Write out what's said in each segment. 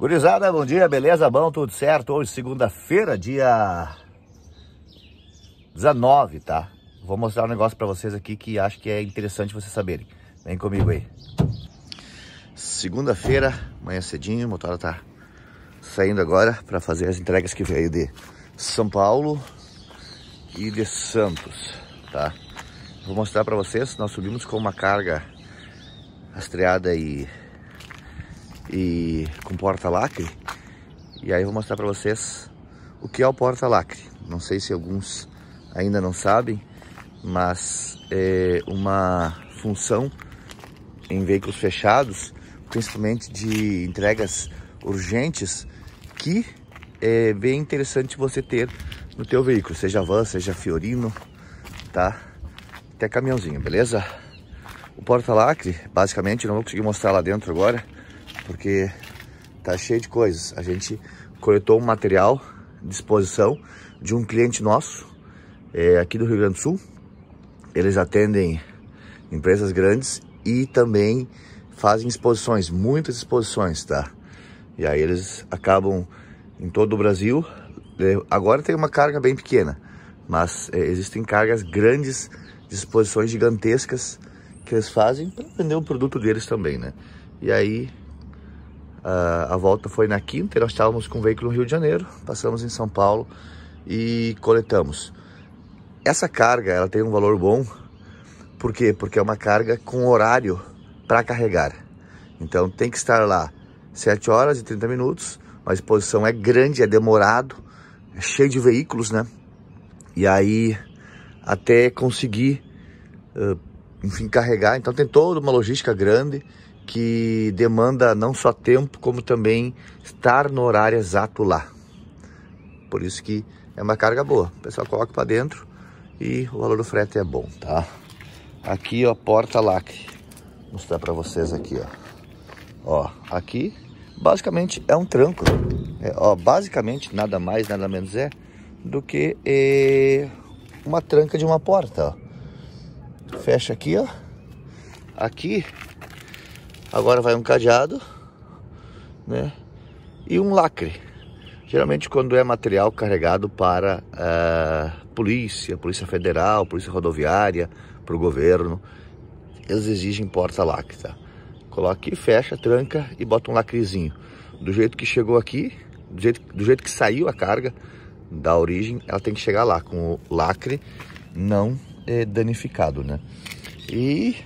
Gurizada, bom dia, beleza? Bom, tudo certo? Hoje, segunda-feira, dia 19, tá? Vou mostrar um negócio pra vocês aqui que acho que é interessante vocês saberem. Vem comigo aí. Segunda-feira, manhã cedinho, o motor tá saindo agora pra fazer as entregas que veio de São Paulo e de Santos, tá? Vou mostrar pra vocês, nós subimos com uma carga rastreada e e com porta-lacre. E aí eu vou mostrar para vocês o que é o porta-lacre. Não sei se alguns ainda não sabem, mas é uma função em veículos fechados, principalmente de entregas urgentes, que é bem interessante você ter no teu veículo, seja van, seja Fiorino, tá? Até caminhãozinho, beleza? O porta-lacre, basicamente, não vou conseguir mostrar lá dentro agora, porque tá cheio de coisas. A gente coletou um material de exposição de um cliente nosso é, aqui do Rio Grande do Sul. Eles atendem empresas grandes e também fazem exposições, muitas exposições, tá? E aí eles acabam em todo o Brasil. Eh, agora tem uma carga bem pequena, mas é, existem cargas grandes de exposições gigantescas que eles fazem para vender o produto deles também, né? E aí ah, a volta foi na quinta e nós estávamos com o veículo no Rio de Janeiro, passamos em São Paulo e coletamos. Essa carga ela tem um valor bom, por quê? Porque é uma carga com horário para carregar. Então tem que estar lá 7 horas e 30 minutos, a exposição é grande, é demorado, é cheio de veículos, né? E aí até conseguir, ah, enfim, carregar. Então tem toda uma logística grande que demanda não só tempo, como também estar no horário exato lá. Por isso que é uma carga boa. O pessoal coloca para dentro e o valor do frete é bom, tá? Aqui, ó, porta lacre. Vou mostrar para vocês aqui, ó. Ó, aqui basicamente é um tranco. É, ó, basicamente nada mais, nada menos é do que é, uma tranca de uma porta, ó. Fecha aqui, ó. Aqui Agora vai um cadeado, né? E um lacre. Geralmente quando é material carregado para uh, polícia, polícia federal, polícia rodoviária, para o governo, eles exigem porta-lacre, tá? aqui, fecha, tranca e bota um lacrezinho. Do jeito que chegou aqui, do jeito, do jeito que saiu a carga da origem, ela tem que chegar lá com o lacre não eh, danificado, né? E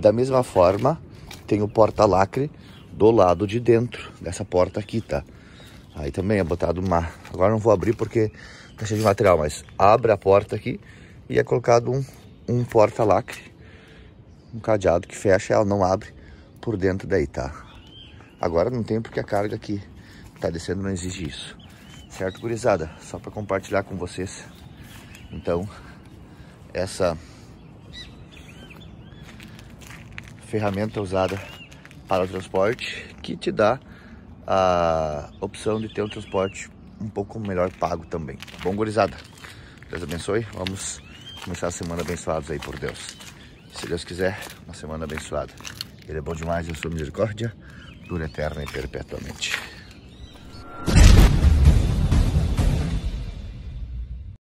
da mesma forma, tem o porta-lacre do lado de dentro dessa porta aqui, tá? Aí também é botado uma... Agora não vou abrir porque tá cheio de material, mas abre a porta aqui e é colocado um, um porta-lacre, um cadeado que fecha ela não abre por dentro daí, tá? Agora não tem porque a carga aqui tá descendo não exige isso. Certo, gurizada? Só para compartilhar com vocês. Então, essa ferramenta usada para o transporte que te dá a opção de ter um transporte um pouco melhor pago também. Tá bom, gurizada? Deus abençoe. Vamos começar a semana abençoados aí por Deus. Se Deus quiser, uma semana abençoada. Ele é bom demais e a sua misericórdia dura eterna e perpetuamente.